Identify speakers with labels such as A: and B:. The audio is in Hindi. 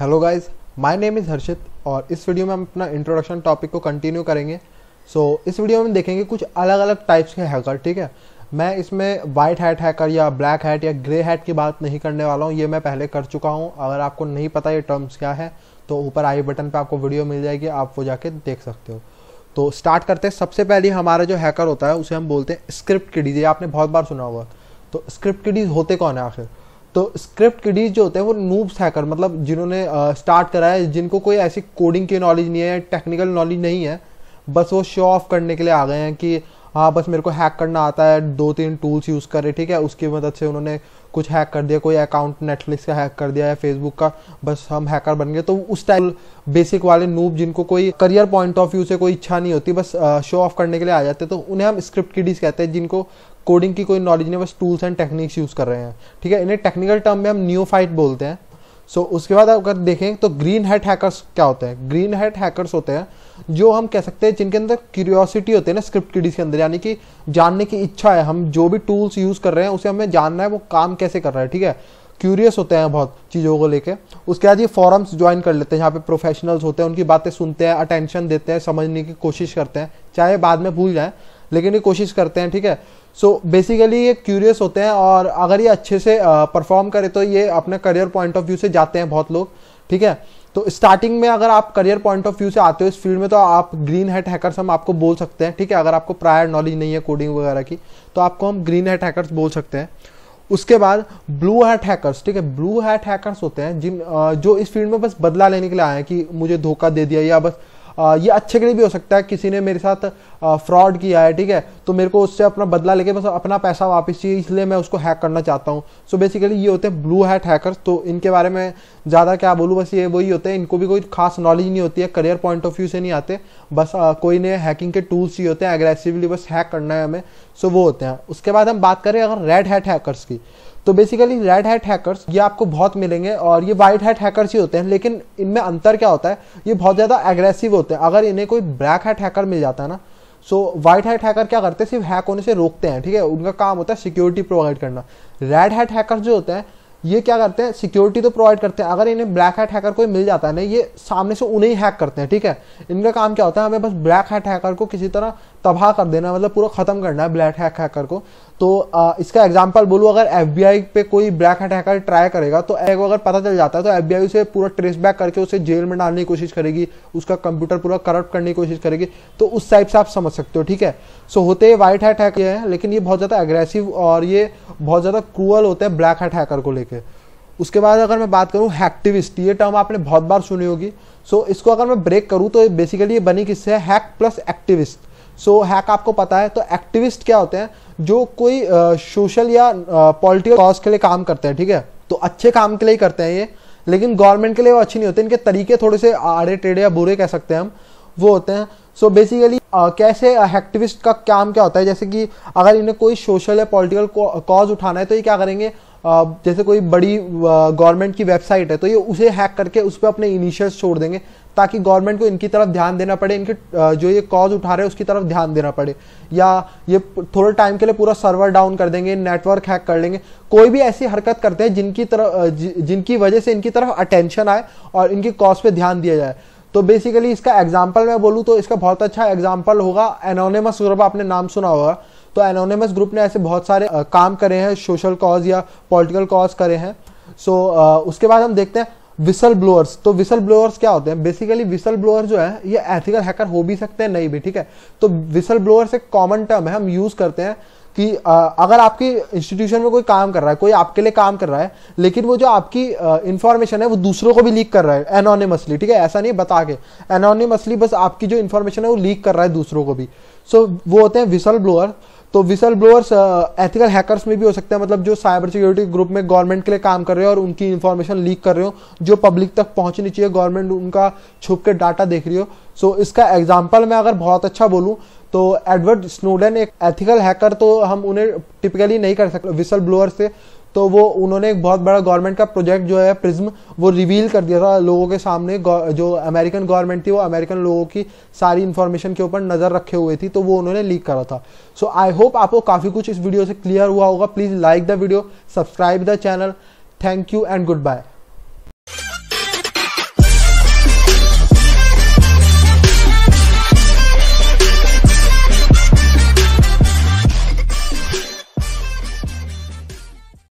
A: hello guys my name is Harshit और इस वीडियो में हम अपना इंट्रोडक्शन टॉपिक को कंटिन्यू करेंगे सो so, इस वीडियो में देखेंगे कुछ अलग अलग टाइप्स के हैकर ठीक है मैं इसमें वाइट हैट हैकर या ब्लैक हैट या ग्रे हैट की बात नहीं करने वाला हूँ ये मैं पहले कर चुका हूँ अगर आपको नहीं पता ये टर्म्स क्या है तो ऊपर आई बटन पर आपको वीडियो मिल जाएगी आप वो जाके देख सकते हो तो स्टार्ट करते हैं सबसे पहले हमारा जो हैकर होता है उसे हम बोलते हैं स्क्रिप्ट किडीज ये आपने बहुत बार सुना होगा तो स्क्रिप्ट किडीज होते कौन है आखिर तो स्क्रिप्ट किडीज जो होते हैं वो नूब्स हैकर मतलब जिन्होंने स्टार्ट करा है जिनको कोई ऐसी कोडिंग की नॉलेज नहीं है टेक्निकल नॉलेज नहीं है बस वो शो ऑफ करने के लिए आ गए हैं कि हाँ बस मेरे को हैक करना आता है दो तीन टूल्स यूज़ कर रहे ठीक है उसकी मदद से उन्होंने कुछ हैक कर दिया कोई अकाउंट नेटफ्लिक्स का हैक कर दिया या फेसबुक का बस हम हैकर बन गए तो उस टाइप बेसिक वाले नूब जिनको कोई करियर पॉइंट ऑफ व्यू से कोई इच्छा नहीं होती बस शो ऑफ करने के लिए आ जाते तो उन्हें हम स्क्रिप्ट किडीज कहते हैं जिनको कोडिंग की कोई नॉलेज नहीं बस टूल्स एंड टेक्निक्स यूज़ कर रहे हैं ठीक है इन्हें टेक्निकल टर्म में हम न्यू फाइट बोलते हैं सो so, उसके बाद अगर देखें तो ग्रीन हेड हैकर्स क्या होते हैं ग्रीन हेड हैकर्स होते हैं जो हम कह सकते हैं जिनके अंदर क्यूरियोसिटी होती है ना स्क्रिप्ट किडीज के अंदर यानी कि जानने की इच्छा है हम जो भी टूल्स यूज़ कर रहे हैं उसे हमें जानना है वो काम कैसे कर रहा है ठीक है क्यूरियस होते हैं बहुत चीज़ों को लेके उसके बाद ये फॉरम्स ज्वाइन कर लेते हैं जहाँ पे प्रोफेशनल्स होते हैं उनकी बातें सुनते हैं अटेंशन देते हैं समझने की कोशिश करते हैं चाहे बाद में भूल जाए लेकिन ये कोशिश करते हैं ठीक है सो so, बेसिकली ये क्यूरियस होते हैं और अगर ये अच्छे से परफॉर्म करें तो ये अपने करियर पॉइंट ऑफ व्यू से जाते हैं बहुत लोग ठीक है तो स्टार्टिंग में अगर आप करियर पॉइंट ऑफ व्यू से आते हो इस फील्ड में तो आप ग्रीन हेड हैकर्स हम आपको बोल सकते हैं ठीक है अगर आपको प्रायर नॉलेज नहीं है कोडिंग वगैरह की तो आपको हम ग्रीन हेड हैकर्स बोल सकते हैं उसके बाद ब्लू हैट हैकर्स ठीक है ब्लू हैट हैकर्स होते हैं जिन जो इस फील्ड में बस बदला लेने के लिए आए हैं कि मुझे धोखा दे दिया या बस आ, ये अच्छे के लिए भी हो सकता है किसी ने मेरे साथ फ्रॉड किया है ठीक है तो मेरे को उससे अपना बदला लेके बस अपना पैसा वापस चाहिए इसलिए मैं उसको हैक करना चाहता हूँ सो बेसिकली ये होते हैं ब्लू हैट हैकर तो इनके बारे में ज़्यादा क्या बोलूँ बस ये वही होते हैं इनको भी कोई खास नॉलेज नहीं होती है करियर पॉइंट ऑफ व्यू से नहीं आते बस आ, कोई ने हैकिंग के टूल्स ही होते हैं एग्रेसिवली बस हैक करना है हमें सो वो होते हैं उसके बाद हम बात करें अगर रेड हैट हैकर्स की तो बेसिकली रेड हैट हैकर्स ये आपको बहुत मिलेंगे और ये व्हाइट हैट हैकर्स ही होते हैं लेकिन इनमें अंतर क्या होता है ये बहुत ज़्यादा एग्रेसिव होते हैं अगर इन्हें कोई ब्लैक हैट हैकर मिल जाता है ना सो व्हाइट हैट हैकर क्या करते हैं सिर्फ हैक होने से रोकते हैं ठीक है उनका काम होता है सिक्योरिटी प्रोवाइड करना रेड हैट हैकर जो होते हैं ये क्या करते हैं सिक्योरिटी तो प्रोवाइड करते हैं अगर इन्हें ब्लैक हैट हैकर कोई मिल जाता है ना ये सामने से उन्हें हैक करते हैं ठीक है इनका काम क्या होता है हमें बस ब्लैक हैट हैकर को किसी तरह तबाह कर देना मतलब पूरा खत्म करना है ब्लैक हैक हैकर को तो आ, इसका एग्जांपल बोलूँ अगर एफबीआई पे कोई ब्लैक हैट हैकर ट्राई करेगा तो एक अगर पता चल जाता है तो एफबीआई उसे पूरा ट्रेस बैक करके उसे जेल में डालने की कोशिश करेगी उसका कंप्यूटर पूरा करप्ट करने की कोशिश करेगी तो उस टाइप से आप समझ सकते हो ठीक है सो होते होते व्हाइट हैट हैकर है लेकिन ये बहुत ज़्यादा एग्रेसिव और ये बहुत ज़्यादा क्रूअल होते हैं ब्लैक हैट हैकर को लेकर उसके बाद अगर मैं बात करूँ हैक्टिविस्ट ये टर्म आपने बहुत बार सुनी होगी सो इसको अगर मैं ब्रेक करूँ तो बेसिकली ये बनी किससे hack plus activist so so, hack आपको पता है तो एक्टिविस्ट क्या होते हैं जो कोई सोशल या पॉलिटिकल कॉज के लिए काम करते हैं ठीक है तो अच्छे काम के लिए ही करते हैं ये लेकिन गवर्नमेंट के लिए वो अच्छे नहीं होते इनके तरीके थोड़े से आड़े टेढ़े या बुरे कह सकते हैं हम वो होते हैं सो so बेसिकली uh, कैसे एक्टिविस्ट का काम क्या होता है जैसे कि अगर इन्हें कोई सोशल या पॉलिटिकल कॉज उठाना है तो ये क्या करेंगे जैसे कोई बड़ी गवर्नमेंट की वेबसाइट है तो ये उसे हैक करके उस पर अपने इनिशियल्स छोड़ देंगे ताकि गवर्नमेंट को इनकी तरफ ध्यान देना पड़े इनके जो ये कॉज उठा रहे हैं उसकी तरफ ध्यान देना पड़े या ये थोड़े टाइम के लिए पूरा सर्वर डाउन कर देंगे नेटवर्क हैक कर लेंगे कोई भी ऐसी हरकत करते हैं जिनकी तरफ जिनकी वजह से इनकी तरफ अटेंशन आए और इनकी कॉज पे ध्यान दिया जाए तो बेसिकली इसका एग्जाम्पल मैं बोलूँ तो इसका बहुत अच्छा एग्जाम्पल होगा एनोनिमस ग्रुप आपने नाम सुना होगा तो एनोनिमस ग्रुप ने ऐसे बहुत सारे काम करे हैं सोशल कॉज या पॉलिटिकल कॉज करे हैं सो so, उसके बाद हम देखते हैं विसल ब्लोअर्स तो विसल ब्लोअर्स क्या होते हैं बेसिकली विसल ब्लोअर जो है ये एथिकल हैकर हो भी सकते हैं नहीं भी ठीक है तो विसल ब्लोअर्स एक कॉमन टर्म है हम यूज करते हैं कि अगर आपके इंस्टीट्यूशन में कोई काम कर रहा है कोई आपके लिए काम कर रहा है लेकिन वो जो आपकी इंफॉर्मेशन है वो दूसरों को भी लीक कर रहा है एनोनिमसली ठीक है ऐसा नहीं बता के एनोनिमसली बस आपकी जो इन्फॉर्मेशन है वो लीक कर रहा है दूसरों को भी सो so, वो होते हैं विसल ब्लोअर तो विसल ब्लोअर्स एथिकल हैकर्स में भी हो सकते हैं मतलब जो साइबर सिक्योरिटी ग्रुप में गवर्नमेंट के लिए काम कर रहे हो और उनकी इन्फॉर्मेशन लीक कर रहे हो जो पब्लिक तक पहुंचनी चाहिए गवर्नमेंट उनका छुप के डाटा देख रही हो सो so, इसका एग्जाम्पल मैं अगर बहुत अच्छा बोलूँ तो एडवर्ड स्नोडन एक एथिकल हैकर तो हम उन्हें टिपिकली नहीं कर सकते विसल ब्लोअर से तो वो उन्होंने एक बहुत बड़ा गवर्नमेंट का प्रोजेक्ट जो है प्रिज्म वो रिवील कर दिया था लोगों के सामने जो अमेरिकन गवर्नमेंट थी वो अमेरिकन लोगों की सारी इन्फॉर्मेशन के ऊपर नज़र रखे हुए थी तो वो उन्होंने लीक करा था सो आई होप आपको काफ़ी कुछ इस वीडियो से क्लियर हुआ होगा please like the video subscribe the channel thank you and good bye